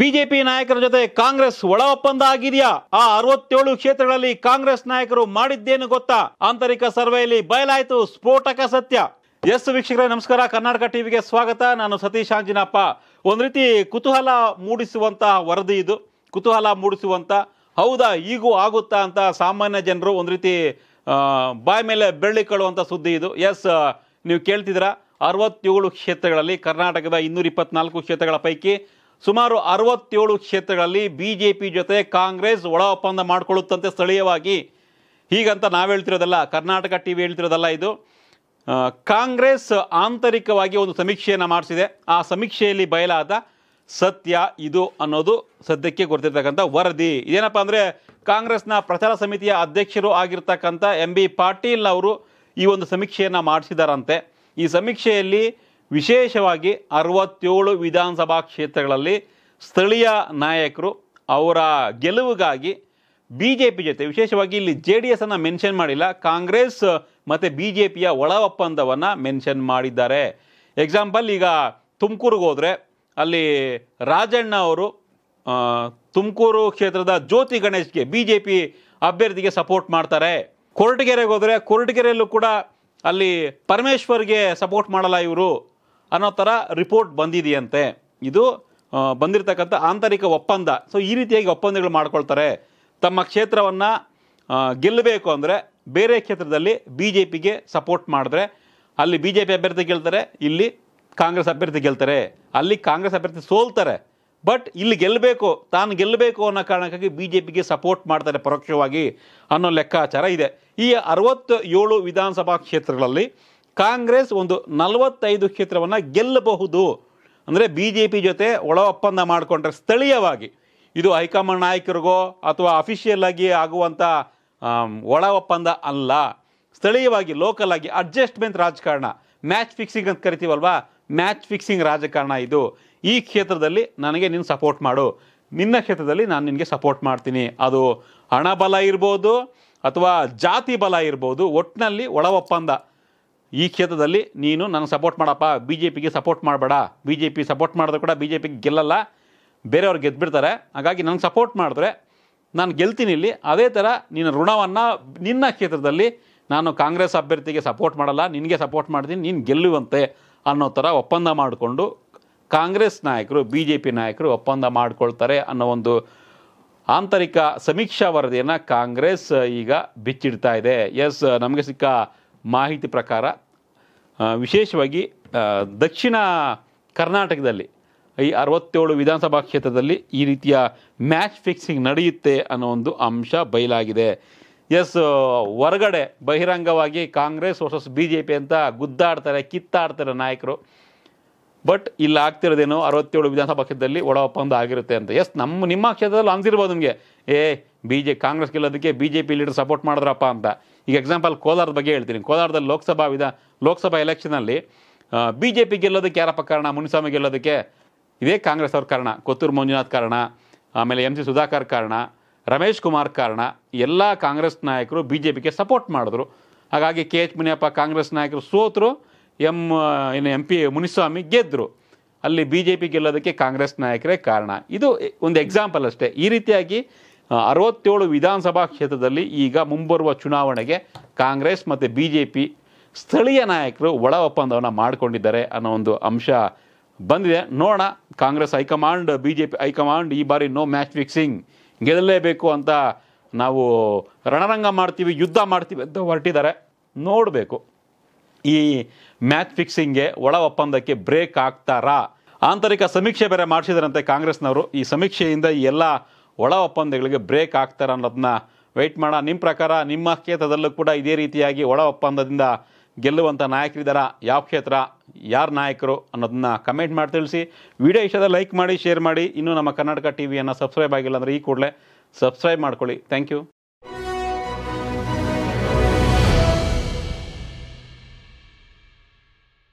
BJP ನಾಯಕರ ಜೊತೆ ಕಾಂಗ್ರೆಸ್ ಒಳ ಒಪ್ಪಂದ ಆಗಿದೆಯಾ ಆ ಅರವತ್ತೇಳು ಕ್ಷೇತ್ರಗಳಲ್ಲಿ ಕಾಂಗ್ರೆಸ್ ನಾಯಕರು ಮಾಡಿದ್ದೇನು ಗೊತ್ತಾ ಆಂತರಿಕ ಸರ್ವೆಯಲ್ಲಿ ಬಯಲಾಯಿತು ಸ್ಫೋಟಕ ಸತ್ಯ ಎಸ್ ವೀಕ್ಷಕರೇ ನಮಸ್ಕಾರ ಕರ್ನಾಟಕ ಟಿವಿಗೆ ಸ್ವಾಗತ ನಾನು ಸತೀಶ್ ಆಂಜಿನಪ್ಪ ಒಂದು ರೀತಿ ಕುತೂಹಲ ಮೂಡಿಸುವಂತಹ ವರದಿ ಇದು ಕುತೂಹಲ ಮೂಡಿಸುವಂತ ಹೌದಾ ಈಗೂ ಆಗುತ್ತಾ ಅಂತ ಸಾಮಾನ್ಯ ಜನರು ಒಂದು ರೀತಿ ಬಾಯ್ ಮೇಲೆ ಬೆಳ್ಳಿ ಸುದ್ದಿ ಇದು ಎಸ್ ನೀವು ಕೇಳ್ತಿದ್ದೀರಾ ಅರವತ್ತೇಳು ಕ್ಷೇತ್ರಗಳಲ್ಲಿ ಕರ್ನಾಟಕದ ಇನ್ನೂರ ಇಪ್ಪತ್ನಾಲ್ಕು ಕ್ಷೇತ್ರಗಳ ಪೈಕಿ ಸುಮಾರು ಅರವತ್ತೇಳು ಕ್ಷೇತ್ರಗಳಲ್ಲಿ ಬಿ ಜೆ ಪಿ ಜೊತೆ ಕಾಂಗ್ರೆಸ್ ಒಳ ಒಪ್ಪಂದ ಮಾಡಿಕೊಳ್ಳುತ್ತಂತೆ ಸ್ಥಳೀಯವಾಗಿ ಹೀಗಂತ ನಾವು ಹೇಳ್ತಿರೋದಲ್ಲ ಕರ್ನಾಟಕ ಟಿ ವಿ ಹೇಳ್ತಿರೋದಲ್ಲ ಇದು ಕಾಂಗ್ರೆಸ್ ಆಂತರಿಕವಾಗಿ ಒಂದು ಸಮೀಕ್ಷೆಯನ್ನು ಮಾಡಿಸಿದೆ ಆ ಸಮೀಕ್ಷೆಯಲ್ಲಿ ಬಯಲಾದ ಸತ್ಯ ಇದು ಅನ್ನೋದು ಸದ್ಯಕ್ಕೆ ಗೊತ್ತಿರ್ತಕ್ಕಂಥ ವರದಿ ಏನಪ್ಪ ಅಂದರೆ ಕಾಂಗ್ರೆಸ್ನ ಪ್ರಚಾರ ಸಮಿತಿಯ ಅಧ್ಯಕ್ಷರು ಆಗಿರ್ತಕ್ಕಂಥ ಎಂ ಬಿ ಪಾಟೀಲ್ ಅವರು ಈ ಒಂದು ಸಮೀಕ್ಷೆಯನ್ನು ಮಾಡಿಸಿದಾರಂತೆ ಈ ಸಮೀಕ್ಷೆಯಲ್ಲಿ ವಿಶೇಷವಾಗಿ ಅರವತ್ತೇಳು ವಿಧಾನಸಭಾ ಕ್ಷೇತ್ರಗಳಲ್ಲಿ ಸ್ಥಳೀಯ ನಾಯಕರು ಅವರ ಗೆಲುವಿಗಾಗಿ ಬಿ ಜೆ ಪಿ ಜೊತೆ ವಿಶೇಷವಾಗಿ ಇಲ್ಲಿ ಜೆ ಡಿ ಎಸ್ ಅನ್ನು ಮೆನ್ಷನ್ ಮಾಡಿಲ್ಲ ಕಾಂಗ್ರೆಸ್ ಮತ್ತು ಬಿ ಜೆ ಪಿಯ ಒಳ ಒಪ್ಪಂದವನ್ನು ಮೆನ್ಷನ್ ಮಾಡಿದ್ದಾರೆ ಎಕ್ಸಾಂಪಲ್ ಈಗ ತುಮಕೂರಿಗೆ ಅಲ್ಲಿ ರಾಜಣ್ಣ ಅವರು ತುಮಕೂರು ಕ್ಷೇತ್ರದ ಜ್ಯೋತಿ ಗಣೇಶ್ಗೆ ಬಿ ಜೆ ಪಿ ಅಭ್ಯರ್ಥಿಗೆ ಸಪೋರ್ಟ್ ಮಾಡ್ತಾರೆ ಕೊರಟಗೆರೆಗೆ ಹೋದರೆ ಕೊರಟಗೆರೆಯಲ್ಲೂ ಕೂಡ ಅಲ್ಲಿ ಪರಮೇಶ್ವರ್ಗೆ ಸಪೋರ್ಟ್ ಮಾಡಲ್ಲ ಇವರು ಅನ್ನೋ ಥರ ರಿಪೋರ್ಟ್ ಬಂದಿದೆಯಂತೆ ಇದು ಬಂದಿರತಕ್ಕಂಥ ಆಂತರಿಕ ಒಪ್ಪಂದ ಸೊ ಈ ರೀತಿಯಾಗಿ ಒಪ್ಪಂದಗಳು ಮಾಡ್ಕೊಳ್ತಾರೆ ತಮ್ಮ ಕ್ಷೇತ್ರವನ್ನು ಗೆಲ್ಲಬೇಕು ಅಂದರೆ ಬೇರೆ ಕ್ಷೇತ್ರದಲ್ಲಿ ಬಿ ಜೆ ಪಿಗೆ ಸಪೋರ್ಟ್ ಮಾಡಿದ್ರೆ ಅಲ್ಲಿ ಬಿ ಜೆ ಪಿ ಅಭ್ಯರ್ಥಿ ಗೆಲ್ತಾರೆ ಇಲ್ಲಿ ಕಾಂಗ್ರೆಸ್ ಅಭ್ಯರ್ಥಿ ಗೆಲ್ತಾರೆ ಅಲ್ಲಿ ಕಾಂಗ್ರೆಸ್ ಅಭ್ಯರ್ಥಿ ಸೋಲ್ತಾರೆ ಬಟ್ ಇಲ್ಲಿ ಗೆಲ್ಲಬೇಕು ತಾನು ಗೆಲ್ಲಬೇಕು ಅನ್ನೋ ಕಾರಣಕ್ಕಾಗಿ ಬಿ ಜೆ ಪಿಗೆ ಸಪೋರ್ಟ್ ಮಾಡ್ತಾರೆ ಪರೋಕ್ಷವಾಗಿ ಅನ್ನೋ ಲೆಕ್ಕಾಚಾರ ಇದೆ ಈ ಅರವತ್ತು ಏಳು ವಿಧಾನಸಭಾ ಕ್ಷೇತ್ರಗಳಲ್ಲಿ ಕಾಂಗ್ರೆಸ್ ಒಂದು ನಲವತ್ತೈದು ಕ್ಷೇತ್ರವನ್ನು ಗೆಲ್ಲಬಹುದು ಅಂದರೆ ಬಿ ಜೆ ಪಿ ಜೊತೆ ಒಳ ಒಪ್ಪಂದ ಮಾಡಿಕೊಂಡ್ರೆ ಸ್ಥಳೀಯವಾಗಿ ಇದು ಹೈಕಮಾಂಡ್ ನಾಯಕರಿಗೋ ಅಥವಾ ಅಫಿಷಿಯಲ್ ಆಗಿ ಆಗುವಂಥ ಒಳ ಒಪ್ಪಂದ ಅಲ್ಲ ಸ್ಥಳೀಯವಾಗಿ ಲೋಕಲ್ ಆಗಿ ಅಡ್ಜಸ್ಟ್ಮೆಂಟ್ ರಾಜಕಾರಣ ಮ್ಯಾಚ್ ಫಿಕ್ಸಿಂಗ್ ಅಂತ ಕರಿತೀವಲ್ವಾ ಮ್ಯಾಚ್ ಫಿಕ್ಸಿಂಗ್ ರಾಜಕಾರಣ ಇದು ಈ ಕ್ಷೇತ್ರದಲ್ಲಿ ನನಗೆ ನೀನು ಸಪೋರ್ಟ್ ಮಾಡು ನಿನ್ನ ಕ್ಷೇತ್ರದಲ್ಲಿ ನಾನು ನಿನಗೆ ಸಪೋರ್ಟ್ ಮಾಡ್ತೀನಿ ಅದು ಹಣ ಬಲ ಇರ್ಬೋದು ಅಥವಾ ಜಾತಿ ಬಲ ಇರ್ಬೋದು ಒಟ್ಟಿನಲ್ಲಿ ಒಳ ಒಪ್ಪಂದ ಈ ಕ್ಷೇತ್ರದಲ್ಲಿ ನೀನು ನನಗೆ ಸಪೋರ್ಟ್ ಮಾಡಪ್ಪ ಬಿ ಜೆ ಪಿಗೆ ಸಪೋರ್ಟ್ ಮಾಡಬೇಡ ಬಿ ಜೆ ಪಿ ಸಪೋರ್ಟ್ ಮಾಡಿದ್ರು ಕೂಡ ಬಿ ಜೆ ಪಿಗೆ ಗೆಲ್ಲಲ್ಲ ಬೇರೆಯವ್ರು ಗೆದ್ದುಬಿಡ್ತಾರೆ ಹಾಗಾಗಿ ನನಗೆ ಸಪೋರ್ಟ್ ಮಾಡಿದ್ರೆ ನಾನು ಗೆಲ್ತೀನಿ ಇಲ್ಲಿ ಅದೇ ಥರ ನಿನ್ನ ಋಣವನ್ನು ನಿನ್ನ ಕ್ಷೇತ್ರದಲ್ಲಿ ನಾನು ಕಾಂಗ್ರೆಸ್ ಅಭ್ಯರ್ಥಿಗೆ ಸಪೋರ್ಟ್ ಮಾಡಲ್ಲ ನಿನಗೆ ಸಪೋರ್ಟ್ ಮಾಡ್ತೀನಿ ನೀನು ಗೆಲ್ಲುವಂತೆ ಅನ್ನೋ ಥರ ಒಪ್ಪಂದ ಮಾಡಿಕೊಂಡು ಕಾಂಗ್ರೆಸ್ ನಾಯಕರು ಬಿ ಜೆ ಪಿ ನಾಯಕರು ಒಪ್ಪಂದ ಮಾಡಿಕೊಳ್ತಾರೆ ಅನ್ನೋ ಒಂದು ಆಂತರಿಕ ಸಮೀಕ್ಷಾ ವರದಿಯನ್ನು ಕಾಂಗ್ರೆಸ್ ಈಗ ಬಿಚ್ಚಿಡ್ತಾ ಇದೆ ಎಸ್ ನಮಗೆ ಸಿಕ್ಕ ಮಾಹಿತಿ ಪ್ರಕಾರ ವಿಶೇಷವಾಗಿ ದಕ್ಷಿಣ ಕರ್ನಾಟಕದಲ್ಲಿ ಈ ಅರವತ್ತೇಳು ವಿಧಾನಸಭಾ ಕ್ಷೇತ್ರದಲ್ಲಿ ಈ ರೀತಿಯ ಮ್ಯಾಚ್ ಫಿಕ್ಸಿಂಗ್ ನಡೆಯುತ್ತೆ ಅನ್ನೋ ಒಂದು ಅಂಶ ಬಯಲಾಗಿದೆ ಎಸ್ ಹೊರಗಡೆ ಬಹಿರಂಗವಾಗಿ Congress versus B J P ಅಂತ ಗುದ್ದಾಡ್ತಾರೆ ಕಿತ್ತಾಡ್ತಾರೆ ನಾಯಕರು ಬಟ್ ಇಲ್ಲಿ ಆಗ್ತಿರೋದೇನೋ ಅರವತ್ತೇಳು ವಿಧಾನಸಭಾ ಕ್ಷೇತ್ರದಲ್ಲಿ ಒಳ ಒಪ್ಪಂದ ಆಗಿರುತ್ತೆ ಅಂತ ಎಸ್ ನಮ್ಮ ನಿಮ್ಮ ಕ್ಷೇತ್ರದಲ್ಲಿ ಅನ್ಸಿರ್ಬೋದು ನಿಮಗೆ ಏ ಬಿ ಜೆ ಕಾಂಗ್ರೆಸ್ ಗೆಲ್ಲೋದಕ್ಕೆ B J P leader support ಮಾಡಿದ್ರಪ್ಪ ಅಂತ ಈಗ ಎಕ್ಸಾಂಪಲ್ ಕೋಲಾರದ ಬಗ್ಗೆ ಹೇಳ್ತೀನಿ ಕೋಲಾರದಲ್ಲಿ ಲೋಕಸಭಾ ವಿಧ ಲೋಕಸಭಾ ಎಲೆಕ್ಷನಲ್ಲಿ ಬಿ ಜೆ ಪಿ ಗೆಲ್ಲೋದಕ್ಕೆ ಯಾರಪ್ಪ ಕಾರಣ ಮುನಿಸ್ವಾಮಿ ಗೆಲ್ಲೋದಕ್ಕೆ ಇದೇ ಕಾಂಗ್ರೆಸ್ ಅವ್ರ ಕಾರಣ ಕೊತ್ತೂರು ಮಂಜುನಾಥ್ ಕಾರಣ ಆಮೇಲೆ ಎಂ ಸಿ ಸುಧಾಕರ್ ಕಾರಣ ರಮೇಶ್ ಕುಮಾರ್ ಕಾರಣ ಎಲ್ಲ ಕಾಂಗ್ರೆಸ್ ನಾಯಕರು ಬಿ ಜೆ ಪಿಗೆ ಸಪೋರ್ಟ್ ಮಾಡಿದ್ರು ಹಾಗಾಗಿ ಕೆ ಎಚ್ ಮುನಿಯಪ್ಪ ಕಾಂಗ್ರೆಸ್ ನಾಯಕರು ಸೋತರು ಎಂ ಏನು ಎಂ ಪಿ ಮುನಿಸ್ವಾಮಿ ಗೆದ್ದರು ಅಲ್ಲಿ ಬಿ ಜೆ ಪಿ ಗೆಲ್ಲೋದಕ್ಕೆ ಕಾಂಗ್ರೆಸ್ ನಾಯಕರೇ ಕಾರಣ ಇದು ಒಂದು ಎಕ್ಸಾಂಪಲ್ ಅಷ್ಟೇ ಈ ರೀತಿಯಾಗಿ ಅರವತ್ತೇಳು ವಿಧಾನಸಭಾ ಕ್ಷೇತ್ರದಲ್ಲಿ ಈಗ ಮುಂಬರುವ ಚುನಾವಣೆಗೆ ಕಾಂಗ್ರೆಸ್ ಮತ್ತು ಬಿ ಜೆ ಪಿ ಸ್ಥಳೀಯ ನಾಯಕರು ಒಳ ಒಪ್ಪಂದವನ್ನು ಮಾಡಿಕೊಂಡಿದ್ದಾರೆ ಅನ್ನೋ ಒಂದು ಅಂಶ ಬಂದಿದೆ ನೋಡೋಣ Congress high command B J P high command ಈ ಬಾರಿ ನೋ ಮ್ಯಾಚ್ ಫಿಕ್ಸಿಂಗ್ ಗೆಲ್ಲಲೇಬೇಕು ಅಂತ ನಾವು ರಣರಂಗ ಮಾಡ್ತೀವಿ ಯುದ್ಧ ಮಾಡ್ತೀವಿ ಅಂತ ಹೊರಟಿದ್ದಾರೆ ನೋಡಬೇಕು ಈ ಮ್ಯಾಚ್ ಫಿಕ್ಸಿಂಗ್ಗೆ ಒಳ ಒಪ್ಪಂದಕ್ಕೆ ಬ್ರೇಕ್ ಆಗ್ತಾರಾ ಆಂತರಿಕ ಸಮೀಕ್ಷೆ ಬೇರೆ ಮಾಡಿಸಿದರಂತೆ ಕಾಂಗ್ರೆಸ್ನವರು ಈ ಸಮೀಕ್ಷೆಯಿಂದ ಈ ಎಲ್ಲ ಒಳ ಒಪ್ಪಂದಗಳಿಗೆ ಬ್ರೇಕ್ ಆಗ್ತಾರ ಅನ್ನೋದನ್ನ ವೆಯ್ಟ್ ಮಾಡ ನಿಮ್ಮ ಪ್ರಕಾರ ನಿಮ್ಮ ಕ್ಷೇತ್ರದಲ್ಲೂ ಕೂಡ ಇದೇ ರೀತಿಯಾಗಿ ಒಳ ಒಪ್ಪಂದದಿಂದ ಗೆಲ್ಲುವಂಥ ನಾಯಕರಿದ್ದಾರಾ ಯಾವ ಕ್ಷೇತ್ರ ಯಾರು ನಾಯಕರು ಅನ್ನೋದನ್ನ ಕಮೆಂಟ್ ಮಾಡಿ ತಿಳಿಸಿ ವಿಡಿಯೋ ಇಷ್ಟದ ಲೈಕ್ ಮಾಡಿ ಶೇರ್ ಮಾಡಿ ಇನ್ನೂ ನಮ್ಮ ಕರ್ನಾಟಕ ಟಿ ವಿಯನ್ನು ಸಬ್ಸ್ಕ್ರೈಬ್ ಆಗಿಲ್ಲ ಅಂದರೆ ಈ ಕೂಡಲೇ ಸಬ್ಸ್ಕ್ರೈಬ್ ಮಾಡ್ಕೊಳ್ಳಿ ಥ್ಯಾಂಕ್ ಯು